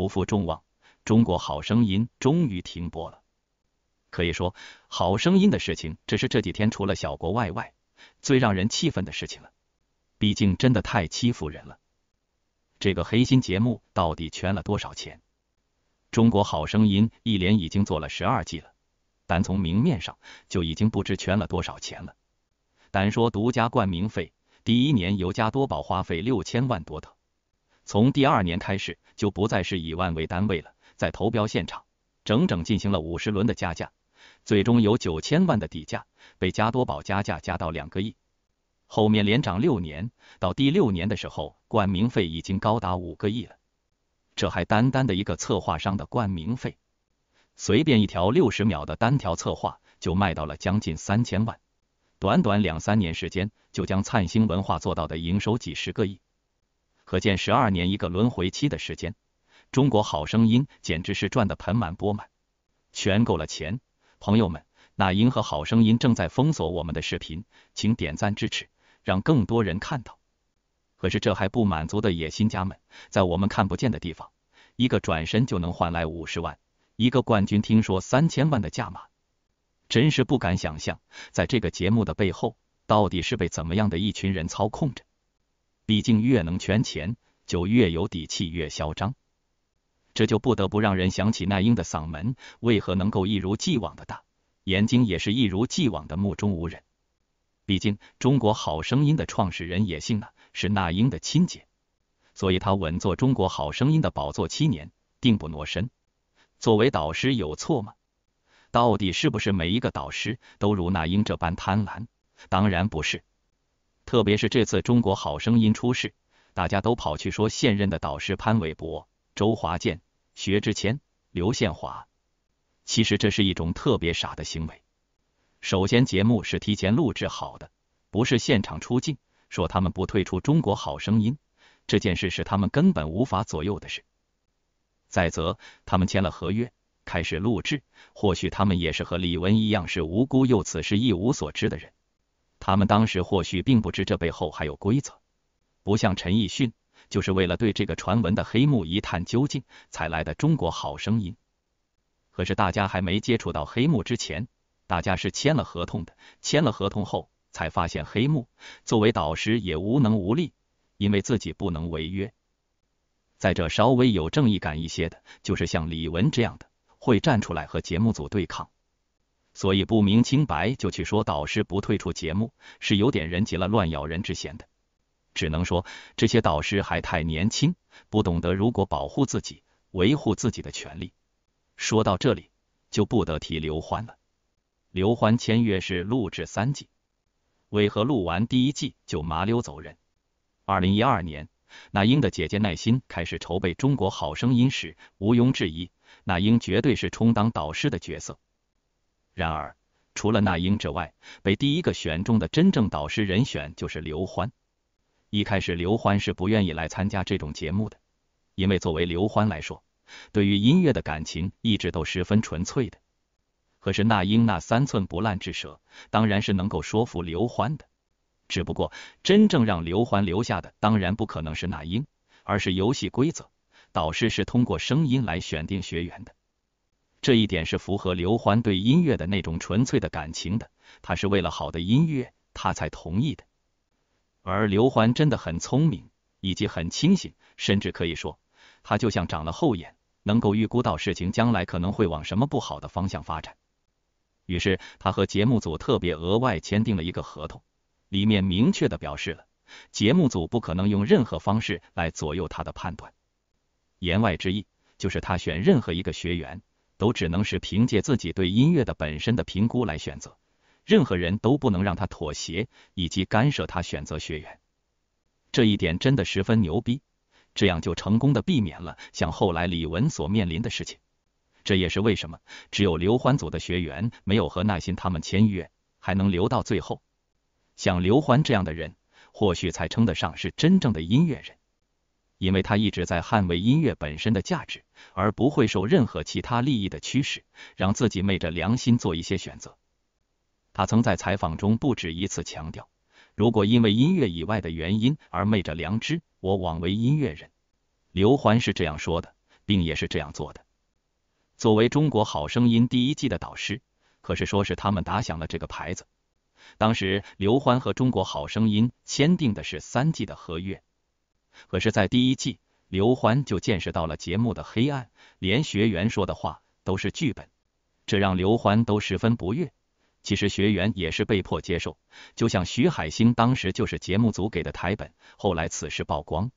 不负众望，中国好声音终于停播了。可以说，好声音的事情只是这几天除了小国外外，最让人气愤的事情了。毕竟真的太欺负人了。这个黑心节目到底圈了多少钱？中国好声音一连已经做了十二季了，单从明面上就已经不知圈了多少钱了。单说独家冠名费，第一年由加多宝花费六千万多的。从第二年开始，就不再是以万为单位了。在投标现场，整整进行了五十轮的加价，最终有九千万的底价被加多宝加价加到两个亿。后面连涨六年，到第六年的时候，冠名费已经高达五个亿了。这还单单的一个策划商的冠名费，随便一条六十秒的单条策划就卖到了将近三千万。短短两三年时间，就将灿星文化做到的营收几十个亿。可见十二年一个轮回期的时间，《中国好声音》简直是赚得盆满钵满，全够了钱。朋友们，那英和好声音正在封锁我们的视频，请点赞支持，让更多人看到。可是这还不满足的野心家们，在我们看不见的地方，一个转身就能换来五十万，一个冠军听说三千万的价码，真是不敢想象，在这个节目的背后，到底是被怎么样的一群人操控着？毕竟越能圈钱，就越有底气，越嚣张。这就不得不让人想起那英的嗓门为何能够一如既往的大，眼睛也是一如既往的目中无人。毕竟中国好声音的创始人也姓那，是那英的亲姐，所以他稳坐中国好声音的宝座七年，定不挪身。作为导师有错吗？到底是不是每一个导师都如那英这般贪婪？当然不是。特别是这次《中国好声音》出事，大家都跑去说现任的导师潘玮柏、周华健、薛之谦、刘宪华，其实这是一种特别傻的行为。首先，节目是提前录制好的，不是现场出镜，说他们不退出《中国好声音》这件事是他们根本无法左右的事。再则，他们签了合约，开始录制，或许他们也是和李玟一样是无辜又此事一无所知的人。他们当时或许并不知这背后还有规则，不像陈奕迅，就是为了对这个传闻的黑幕一探究竟才来的《中国好声音》。可是大家还没接触到黑幕之前，大家是签了合同的，签了合同后才发现黑幕，作为导师也无能无力，因为自己不能违约。在这稍微有正义感一些的，就是像李玟这样的，会站出来和节目组对抗。所以不明清白就去说导师不退出节目，是有点人急了乱咬人之嫌的。只能说这些导师还太年轻，不懂得如果保护自己、维护自己的权利。说到这里，就不得提刘欢了。刘欢签约是录制三季，为何录完第一季就麻溜走人？二零一二年，那英的姐姐耐心开始筹备《中国好声音》时，毋庸置疑，那英绝对是充当导师的角色。然而，除了那英之外，被第一个选中的真正导师人选就是刘欢。一开始，刘欢是不愿意来参加这种节目的，因为作为刘欢来说，对于音乐的感情一直都十分纯粹的。可是，那英那三寸不烂之舌，当然是能够说服刘欢的。只不过，真正让刘欢留下的，当然不可能是那英，而是游戏规则。导师是通过声音来选定学员的。这一点是符合刘欢对音乐的那种纯粹的感情的，他是为了好的音乐，他才同意的。而刘欢真的很聪明，以及很清醒，甚至可以说他就像长了后眼，能够预估到事情将来可能会往什么不好的方向发展。于是他和节目组特别额外签订了一个合同，里面明确的表示了节目组不可能用任何方式来左右他的判断。言外之意就是他选任何一个学员。都只能是凭借自己对音乐的本身的评估来选择，任何人都不能让他妥协以及干涉他选择学员。这一点真的十分牛逼，这样就成功的避免了像后来李文所面临的事情。这也是为什么只有刘欢组的学员没有和耐心他们签约，还能留到最后。像刘欢这样的人，或许才称得上是真正的音乐人。因为他一直在捍卫音乐本身的价值，而不会受任何其他利益的驱使，让自己昧着良心做一些选择。他曾在采访中不止一次强调，如果因为音乐以外的原因而昧着良知，我枉为音乐人。刘欢是这样说的，并也是这样做的。作为中国好声音第一季的导师，可是说是他们打响了这个牌子。当时刘欢和中国好声音签订的是三季的合约。可是，在第一季，刘欢就见识到了节目的黑暗，连学员说的话都是剧本，这让刘欢都十分不悦。其实学员也是被迫接受，就像徐海星当时就是节目组给的台本。后来此事曝光，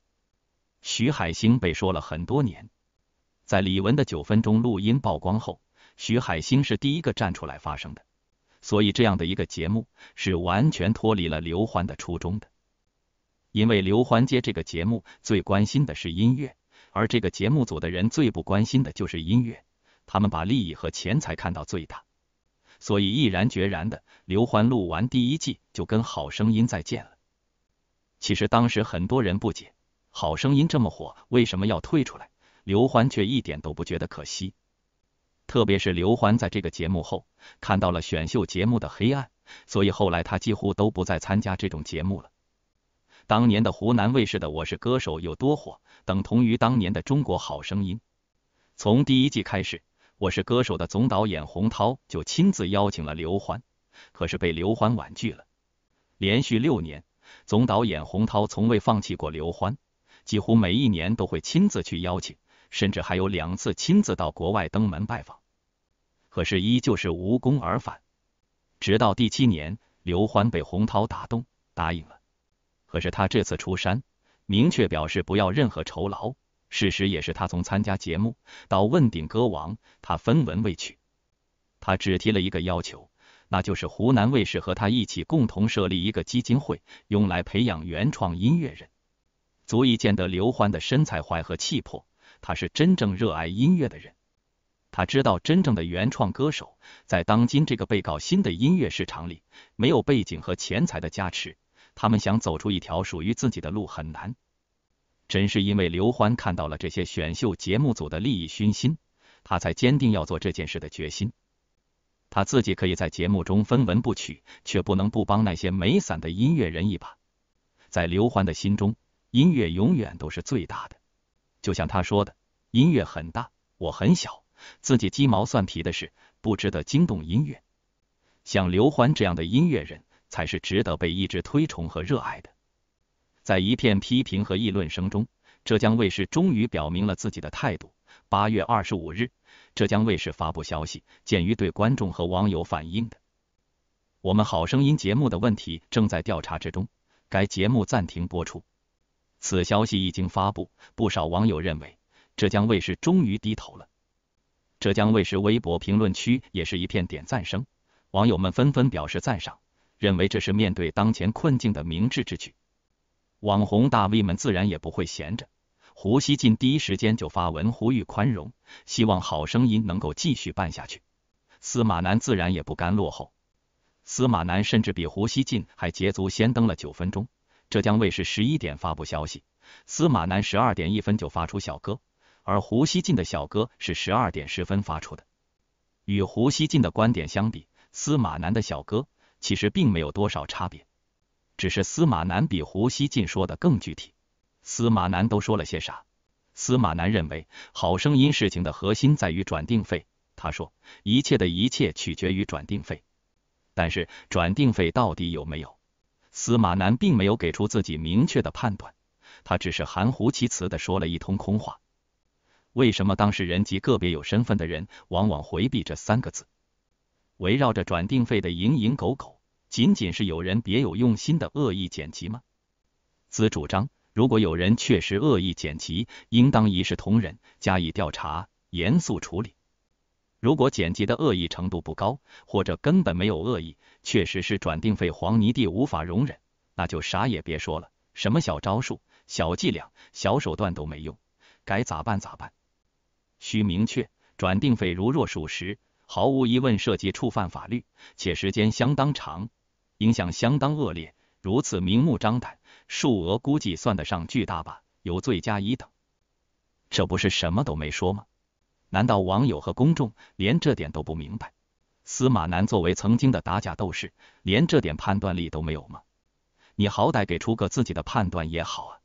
徐海星被说了很多年。在李玟的九分钟录音曝光后，徐海星是第一个站出来发声的。所以，这样的一个节目是完全脱离了刘欢的初衷的。因为刘欢接这个节目最关心的是音乐，而这个节目组的人最不关心的就是音乐，他们把利益和钱财看到最大，所以毅然决然的，刘欢录完第一季就跟《好声音》再见了。其实当时很多人不解，《好声音》这么火，为什么要退出来？刘欢却一点都不觉得可惜。特别是刘欢在这个节目后看到了选秀节目的黑暗，所以后来他几乎都不再参加这种节目了。当年的湖南卫视的《我是歌手》有多火，等同于当年的《中国好声音》。从第一季开始，《我是歌手》的总导演洪涛就亲自邀请了刘欢，可是被刘欢婉拒了。连续六年，总导演洪涛从未放弃过刘欢，几乎每一年都会亲自去邀请，甚至还有两次亲自到国外登门拜访，可是依旧是无功而返。直到第七年，刘欢被洪涛打动，答应了。可是他这次出山，明确表示不要任何酬劳。事实也是，他从参加节目到问鼎歌王，他分文未取。他只提了一个要求，那就是湖南卫视和他一起共同设立一个基金会，用来培养原创音乐人。足以见得刘欢的身材怀和气魄。他是真正热爱音乐的人。他知道，真正的原创歌手，在当今这个被告新的音乐市场里，没有背景和钱财的加持。他们想走出一条属于自己的路很难，真是因为刘欢看到了这些选秀节目组的利益熏心，他才坚定要做这件事的决心。他自己可以在节目中分文不取，却不能不帮那些没伞的音乐人一把。在刘欢的心中，音乐永远都是最大的。就像他说的：“音乐很大，我很小，自己鸡毛蒜皮的事不值得惊动音乐。”像刘欢这样的音乐人。才是值得被一直推崇和热爱的。在一片批评和议论声中，浙江卫视终于表明了自己的态度。八月二十五日，浙江卫视发布消息，鉴于对观众和网友反映的《我们好声音》节目的问题正在调查之中，该节目暂停播出。此消息一经发布，不少网友认为浙江卫视终于低头了。浙江卫视微博评论区也是一片点赞声，网友们纷纷表示赞赏。认为这是面对当前困境的明智之举。网红大 V 们自然也不会闲着。胡锡进第一时间就发文呼吁宽容，希望《好声音》能够继续办下去。司马南自然也不甘落后。司马南甚至比胡锡进还捷足先登了九分钟。浙江卫视十一点发布消息，司马南十二点一分就发出小哥，而胡锡进的小哥是十二点十分发出的。与胡锡进的观点相比，司马南的小哥。其实并没有多少差别，只是司马南比胡锡进说的更具体。司马南都说了些啥？司马南认为好声音事情的核心在于转定费，他说一切的一切取决于转定费。但是转定费到底有没有？司马南并没有给出自己明确的判断，他只是含糊其辞的说了一通空话。为什么当事人及个别有身份的人往往回避这三个字？围绕着转定费的蝇营狗苟，仅仅是有人别有用心的恶意剪辑吗？子主张，如果有人确实恶意剪辑，应当一视同仁，加以调查，严肃处理。如果剪辑的恶意程度不高，或者根本没有恶意，确实是转定费黄泥地无法容忍，那就啥也别说了，什么小招数、小伎俩、小手段都没用，该咋办咋办。需明确，转定费如若属实。毫无疑问，涉及触犯法律，且时间相当长，影响相当恶劣。如此明目张胆，数额估计算得上巨大吧？有罪加一等。这不是什么都没说吗？难道网友和公众连这点都不明白？司马南作为曾经的打假斗士，连这点判断力都没有吗？你好歹给出个自己的判断也好啊。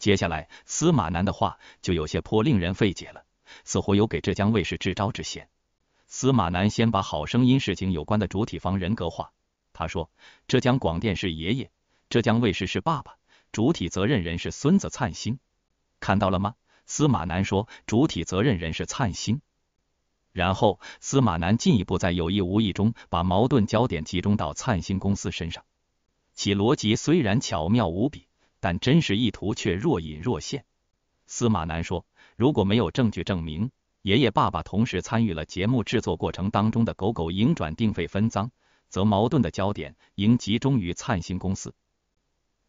接下来，司马南的话就有些颇令人费解了，似乎有给浙江卫视支招之嫌。司马南先把好声音事情有关的主体方人格化，他说：“浙江广电是爷爷，浙江卫视是爸爸，主体责任人是孙子灿星。”看到了吗？司马南说主体责任人是灿星。然后司马南进一步在有意无意中把矛盾焦点集中到灿星公司身上，其逻辑虽然巧妙无比，但真实意图却若隐若现。司马南说：“如果没有证据证明。”爷爷、爸爸同时参与了节目制作过程当中的狗狗营转定费分赃，则矛盾的焦点应集中于灿星公司。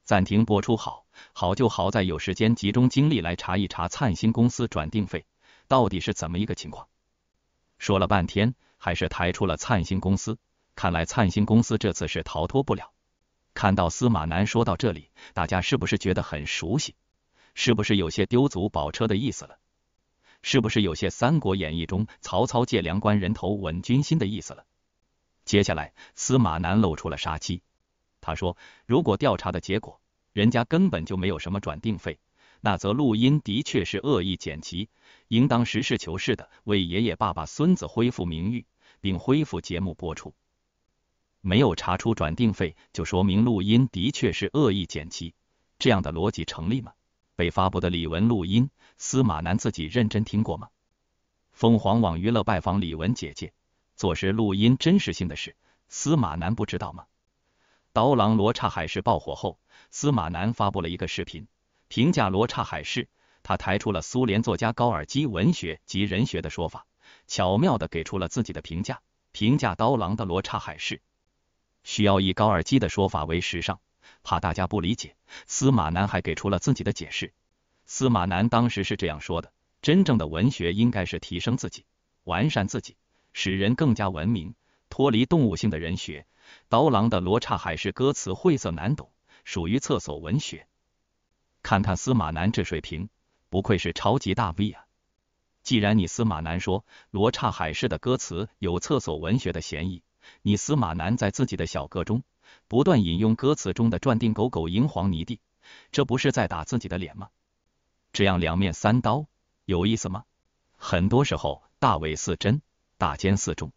暂停播出，好，好就好在有时间集中精力来查一查灿星公司转定费到底是怎么一个情况。说了半天，还是抬出了灿星公司，看来灿星公司这次是逃脱不了。看到司马南说到这里，大家是不是觉得很熟悉？是不是有些丢卒保车的意思了？是不是有些《三国演义》中曹操借粮官人头稳军心的意思了？接下来，司马南露出了杀机。他说：“如果调查的结果，人家根本就没有什么转定费，那则录音的确是恶意剪辑，应当实事求是的为爷爷、爸爸、孙子恢复名誉，并恢复节目播出。没有查出转定费，就说明录音的确是恶意剪辑，这样的逻辑成立吗？”被发布的李玟录音，司马南自己认真听过吗？凤凰网娱乐拜访李玟姐姐，做实录音真实性的事，司马南不知道吗？刀郎《罗刹海市》爆火后，司马南发布了一个视频，评价《罗刹海市》，他抬出了苏联作家高尔基文学及人学的说法，巧妙的给出了自己的评价，评价刀郎的《罗刹海市》需要以高尔基的说法为时尚。怕大家不理解，司马南还给出了自己的解释。司马南当时是这样说的：真正的文学应该是提升自己、完善自己，使人更加文明，脱离动物性的人学。刀郎的《罗刹海市》歌词晦涩难懂，属于厕所文学。看看司马南这水平，不愧是超级大 V 啊！既然你司马南说《罗刹海市》的歌词有厕所文学的嫌疑，你司马南在自己的小歌中。不断引用歌词中的“转定狗狗赢黄泥地”，这不是在打自己的脸吗？这样两面三刀有意思吗？很多时候大伪似真，大奸似忠。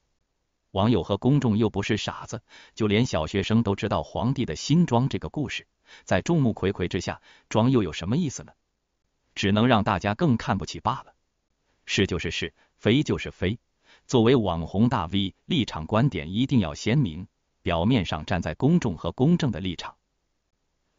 网友和公众又不是傻子，就连小学生都知道“皇帝的新装”这个故事。在众目睽睽之下，装又有什么意思呢？只能让大家更看不起罢了。是就是是，非就是非。作为网红大 V，立场观点一定要鲜明。表面上站在公众和公正的立场，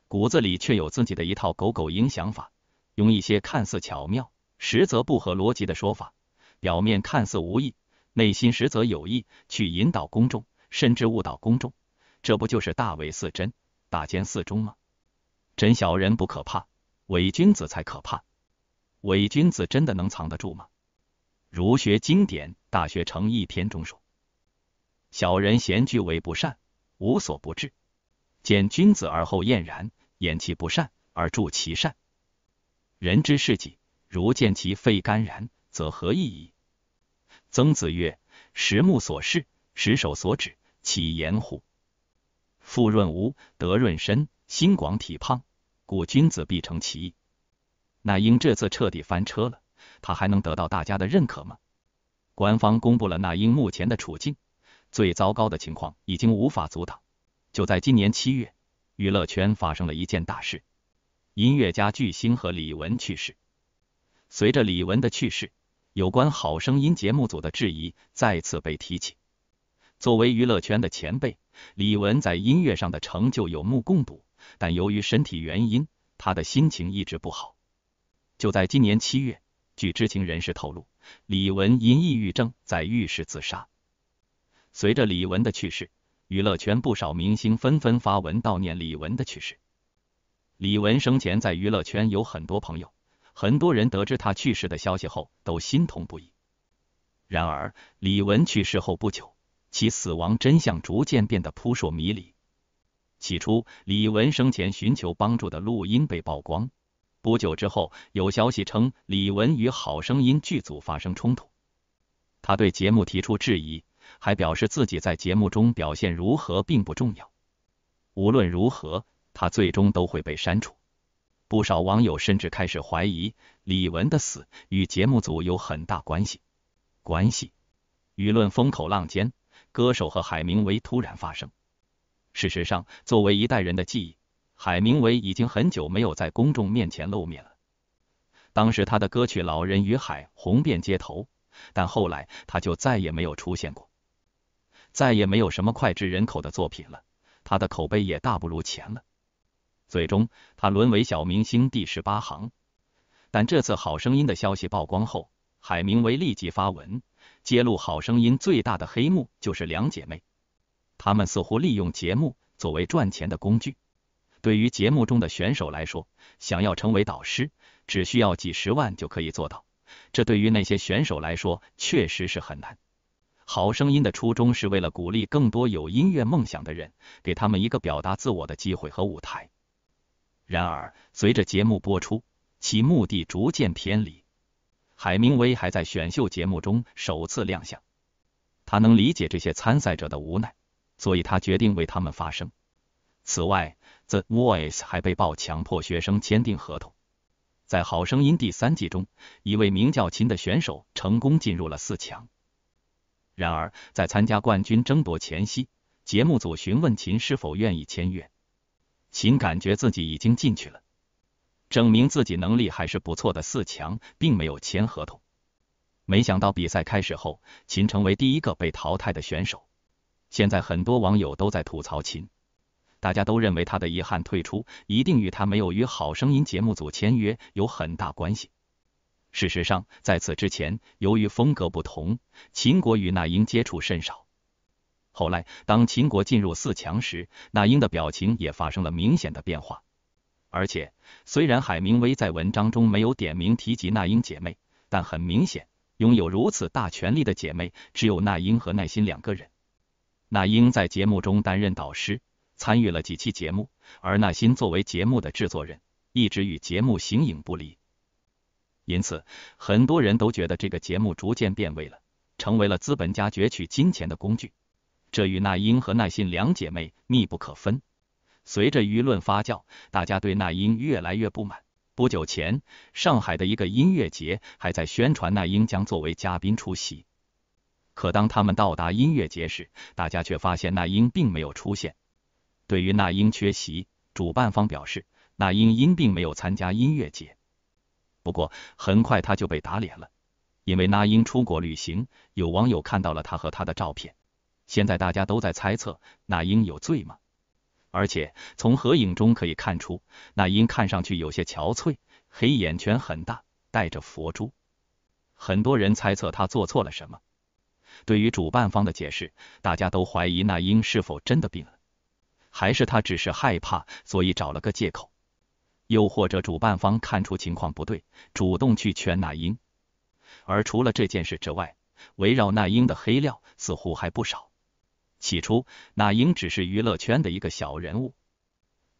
骨子里却有自己的一套“狗狗影想法，用一些看似巧妙、实则不合逻辑的说法，表面看似无意，内心实则有意去引导公众，甚至误导公众。这不就是大伪似真，大奸似忠吗？真小人不可怕，伪君子才可怕。伪君子真的能藏得住吗？儒学经典《大学》诚一篇中说。小人闲居为不善，无所不至；见君子而后厌然，掩其不善而助其善。人之事己，如见其肺肝然，则何意矣？曾子曰：“食木所视，食手所指，其言乎？”富润无德润身，心广体胖。故君子必成其义。那英这次彻底翻车了，他还能得到大家的认可吗？官方公布了那英目前的处境。最糟糕的情况已经无法阻挡。就在今年七月，娱乐圈发生了一件大事：音乐家巨星和李玟去世。随着李玟的去世，有关《好声音》节目组的质疑再次被提起。作为娱乐圈的前辈，李玟在音乐上的成就有目共睹，但由于身体原因，他的心情一直不好。就在今年七月，据知情人士透露，李玟因抑郁症在浴室自杀。随着李玟的去世，娱乐圈不少明星纷纷发文悼念李玟的去世。李玟生前在娱乐圈有很多朋友，很多人得知她去世的消息后都心痛不已。然而，李玟去世后不久，其死亡真相逐渐变得扑朔迷离。起初，李玟生前寻求帮助的录音被曝光。不久之后，有消息称李玟与《好声音》剧组发生冲突，她对节目提出质疑。还表示自己在节目中表现如何并不重要，无论如何，他最终都会被删除。不少网友甚至开始怀疑李玟的死与节目组有很大关系。关系，舆论风口浪尖，歌手和海明威突然发声。事实上，作为一代人的记忆，海明威已经很久没有在公众面前露面了。当时他的歌曲《老人与海》红遍街头，但后来他就再也没有出现过。再也没有什么脍炙人口的作品了，他的口碑也大不如前了。最终，他沦为小明星第十八行。但这次《好声音》的消息曝光后，海明威立即发文揭露《好声音》最大的黑幕就是两姐妹，他们似乎利用节目作为赚钱的工具。对于节目中的选手来说，想要成为导师，只需要几十万就可以做到。这对于那些选手来说，确实是很难。好声音的初衷是为了鼓励更多有音乐梦想的人，给他们一个表达自我的机会和舞台。然而，随着节目播出，其目的逐渐偏离。海明威还在选秀节目中首次亮相，他能理解这些参赛者的无奈，所以他决定为他们发声。此外，《The Voice》还被曝强迫学生签订合同。在《好声音》第三季中，一位名叫秦的选手成功进入了四强。然而，在参加冠军争夺前夕，节目组询问秦是否愿意签约。秦感觉自己已经进去了，证明自己能力还是不错的。四强并没有签合同，没想到比赛开始后，秦成为第一个被淘汰的选手。现在很多网友都在吐槽秦，大家都认为他的遗憾退出一定与他没有与好声音节目组签约有很大关系。事实上，在此之前，由于风格不同，秦国与那英接触甚少。后来，当秦国进入四强时，那英的表情也发生了明显的变化。而且，虽然海明威在文章中没有点名提及那英姐妹，但很明显，拥有如此大权力的姐妹只有那英和耐心两个人。那英在节目中担任导师，参与了几期节目，而那心作为节目的制作人，一直与节目形影不离。因此，很多人都觉得这个节目逐渐变味了，成为了资本家攫取金钱的工具。这与那英和那信两姐妹密不可分。随着舆论发酵，大家对那英越来越不满。不久前，上海的一个音乐节还在宣传那英将作为嘉宾出席，可当他们到达音乐节时，大家却发现那英并没有出现。对于那英缺席，主办方表示，那英因病没有参加音乐节。不过很快他就被打脸了，因为那英出国旅行，有网友看到了他和他的照片。现在大家都在猜测那英有罪吗？而且从合影中可以看出，那英看上去有些憔悴，黑眼圈很大，戴着佛珠。很多人猜测他做错了什么。对于主办方的解释，大家都怀疑那英是否真的病了，还是他只是害怕，所以找了个借口。又或者主办方看出情况不对，主动去劝那英。而除了这件事之外，围绕那英的黑料似乎还不少。起初，那英只是娱乐圈的一个小人物。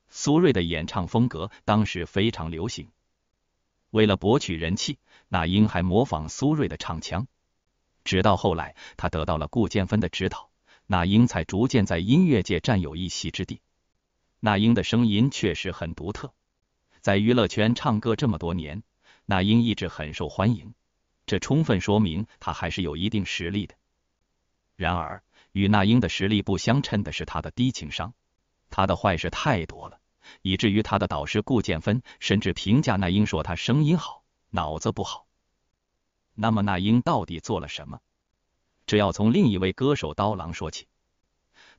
苏芮的演唱风格当时非常流行，为了博取人气，那英还模仿苏芮的唱腔。直到后来，她得到了顾剑芬的指导，那英才逐渐在音乐界占有一席之地。那英的声音确实很独特。在娱乐圈唱歌这么多年，那英一直很受欢迎，这充分说明她还是有一定实力的。然而，与那英的实力不相称的是她的低情商，她的坏事太多了，以至于她的导师顾建芬甚至评价那英说她声音好，脑子不好。那么，那英到底做了什么？这要从另一位歌手刀郎说起。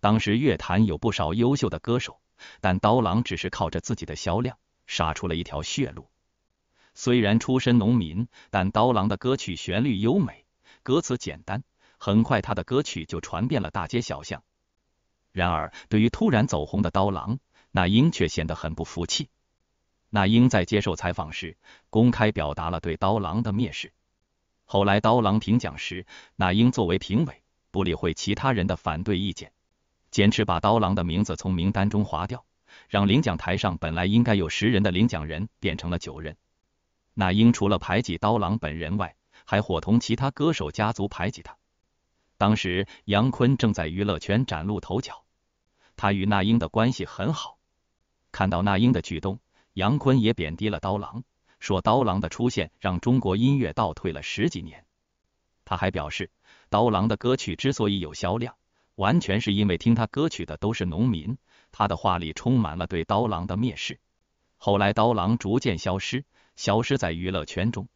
当时乐坛有不少优秀的歌手，但刀郎只是靠着自己的销量。杀出了一条血路。虽然出身农民，但刀郎的歌曲旋律优美，歌词简单，很快他的歌曲就传遍了大街小巷。然而，对于突然走红的刀郎，那英却显得很不服气。那英在接受采访时，公开表达了对刀郎的蔑视。后来，刀郎评奖时，那英作为评委，不理会其他人的反对意见，坚持把刀郎的名字从名单中划掉。让领奖台上本来应该有十人的领奖人变成了九人。那英除了排挤刀郎本人外，还伙同其他歌手家族排挤他。当时杨坤正在娱乐圈崭露头角，他与那英的关系很好。看到那英的举动，杨坤也贬低了刀郎，说刀郎的出现让中国音乐倒退了十几年。他还表示，刀郎的歌曲之所以有销量。完全是因为听他歌曲的都是农民，他的话里充满了对刀郎的蔑视。后来，刀郎逐渐消失，消失在娱乐圈中。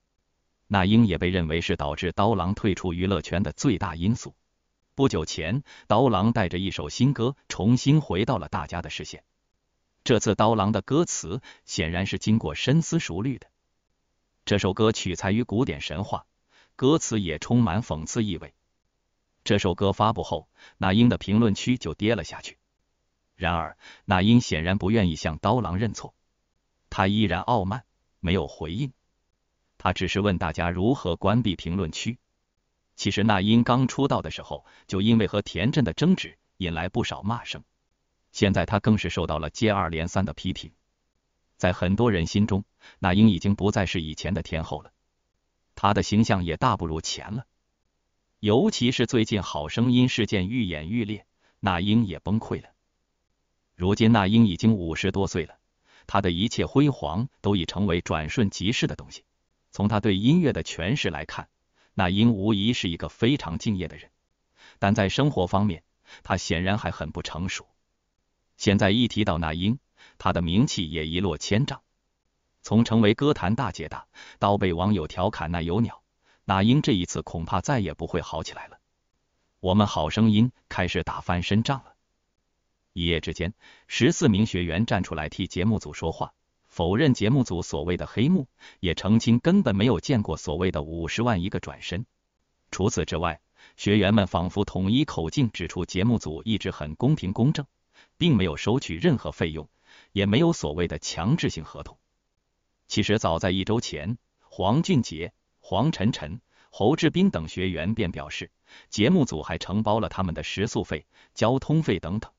那英也被认为是导致刀郎退出娱乐圈的最大因素。不久前，刀郎带着一首新歌重新回到了大家的视线。这次，刀郎的歌词显然是经过深思熟虑的。这首歌取材于古典神话，歌词也充满讽刺意味。这首歌发布后，那英的评论区就跌了下去。然而，那英显然不愿意向刀郎认错，他依然傲慢，没有回应。他只是问大家如何关闭评论区。其实，那英刚出道的时候，就因为和田震的争执引来不少骂声。现在，他更是受到了接二连三的批评。在很多人心中，那英已经不再是以前的天后了，她的形象也大不如前了。尤其是最近《好声音》事件愈演愈烈，那英也崩溃了。如今那英已经五十多岁了，她的一切辉煌都已成为转瞬即逝的东西。从她对音乐的诠释来看，那英无疑是一个非常敬业的人，但在生活方面，他显然还很不成熟。现在一提到那英，他的名气也一落千丈，从成为歌坛大姐大，到被网友调侃“那有鸟”。那英这一次恐怕再也不会好起来了。我们好声音开始打翻身仗了。一夜之间，十四名学员站出来替节目组说话，否认节目组所谓的黑幕，也澄清根本没有见过所谓的五十万一个转身。除此之外，学员们仿佛统一口径，指出节目组一直很公平公正，并没有收取任何费用，也没有所谓的强制性合同。其实早在一周前，黄俊杰。黄晨晨、侯志斌等学员便表示，节目组还承包了他们的食宿费、交通费等等。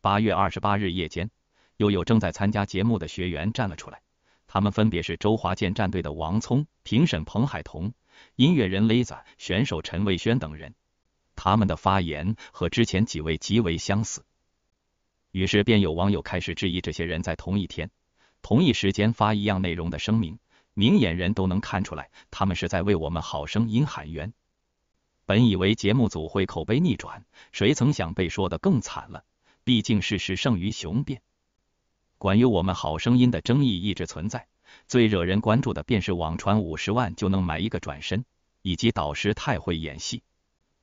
八月二十八日夜间，又有正在参加节目的学员站了出来，他们分别是周华健战队的王聪、评审彭海彤、音乐人 Liza、选手陈伟轩等人。他们的发言和之前几位极为相似，于是便有网友开始质疑这些人在同一天、同一时间发一样内容的声明。明眼人都能看出来，他们是在为我们好声音喊冤。本以为节目组会口碑逆转，谁曾想被说的更惨了。毕竟事实胜于雄辩。关于我们好声音的争议一直存在，最惹人关注的便是网传五十万就能买一个转身，以及导师太会演戏。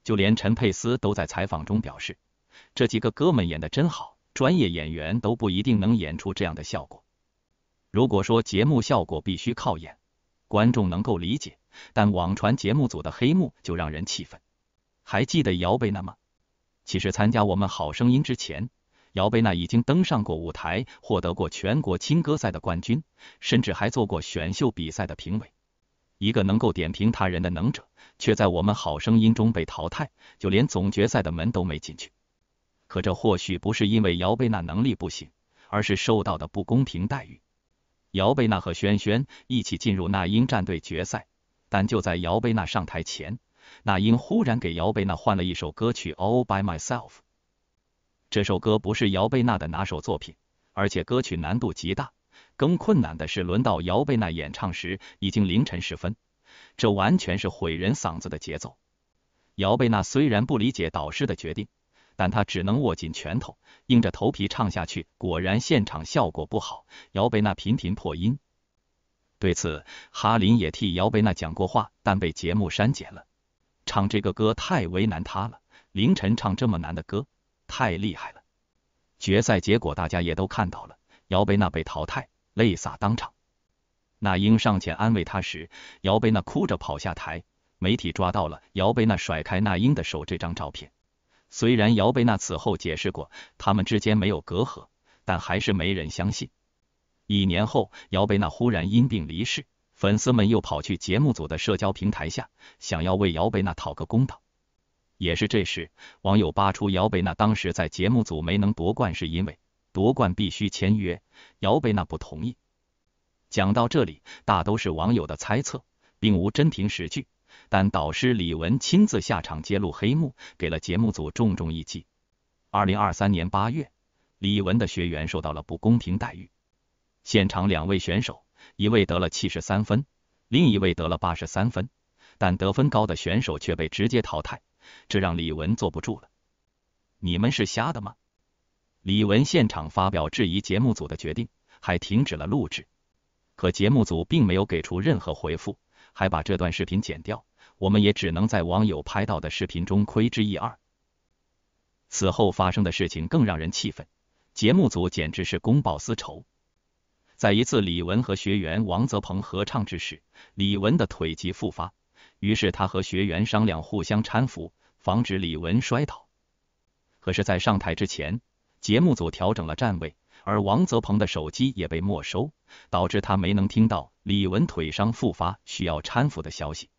就连陈佩斯都在采访中表示，这几个哥们演的真好，专业演员都不一定能演出这样的效果。如果说节目效果必须靠演，观众能够理解，但网传节目组的黑幕就让人气愤。还记得姚贝娜吗？其实参加我们好声音之前，姚贝娜已经登上过舞台，获得过全国青歌赛的冠军，甚至还做过选秀比赛的评委。一个能够点评他人的能者，却在我们好声音中被淘汰，就连总决赛的门都没进去。可这或许不是因为姚贝娜能力不行，而是受到的不公平待遇。姚贝娜和萱萱一起进入那英战队决赛，但就在姚贝娜上台前，那英忽然给姚贝娜换了一首歌曲《All By Myself》。这首歌不是姚贝娜的拿手作品，而且歌曲难度极大。更困难的是，轮到姚贝娜演唱时，已经凌晨时分，这完全是毁人嗓子的节奏。姚贝娜虽然不理解导师的决定。但他只能握紧拳头，硬着头皮唱下去。果然，现场效果不好，姚贝娜频频破音。对此，哈林也替姚贝娜讲过话，但被节目删减了。唱这个歌太为难他了。凌晨唱这么难的歌，太厉害了。决赛结果大家也都看到了，姚贝娜被淘汰，泪洒当场。那英上前安慰他时，姚贝娜哭着跑下台。媒体抓到了姚贝娜甩开那英的手这张照片。虽然姚贝娜此后解释过他们之间没有隔阂，但还是没人相信。一年后，姚贝娜忽然因病离世，粉丝们又跑去节目组的社交平台下，想要为姚贝娜讨个公道。也是这时，网友扒出姚贝娜当时在节目组没能夺冠，是因为夺冠必须签约，姚贝娜不同意。讲到这里，大都是网友的猜测，并无真凭实据。但导师李玟亲自下场揭露黑幕，给了节目组重重一击。二零二三年八月，李玟的学员受到了不公平待遇。现场两位选手，一位得了七十三分，另一位得了八十三分，但得分高的选手却被直接淘汰，这让李玟坐不住了：“你们是瞎的吗？”李玟现场发表质疑节目组的决定，还停止了录制。可节目组并没有给出任何回复，还把这段视频剪掉。我们也只能在网友拍到的视频中窥之一二。此后发生的事情更让人气愤，节目组简直是公报私仇。在一次李玟和学员王泽鹏合唱之时，李玟的腿疾复发，于是他和学员商量互相搀扶，防止李玟摔倒。可是，在上台之前，节目组调整了站位，而王泽鹏的手机也被没收，导致他没能听到李玟腿伤复发需要搀扶的消息。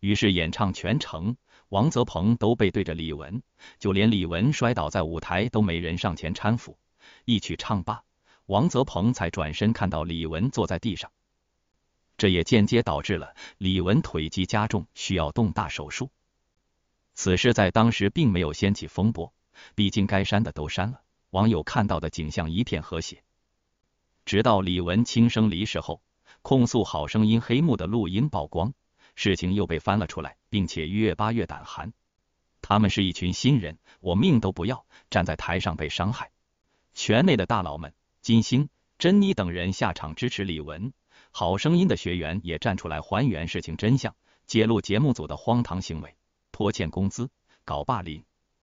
于是演唱全程，王泽鹏都背对着李玟，就连李玟摔倒在舞台都没人上前搀扶。一曲唱罢，王泽鹏才转身看到李玟坐在地上。这也间接导致了李玟腿疾加重，需要动大手术。此事在当时并没有掀起风波，毕竟该删的都删了，网友看到的景象一片和谐。直到李玟轻生离世后，控诉《好声音》黑幕的录音曝光。事情又被翻了出来，并且越扒越胆寒。他们是一群新人，我命都不要，站在台上被伤害。圈内的大佬们，金星、珍妮等人下场支持李玟，好声音的学员也站出来还原事情真相，揭露节目组的荒唐行为，拖欠工资，搞霸凌。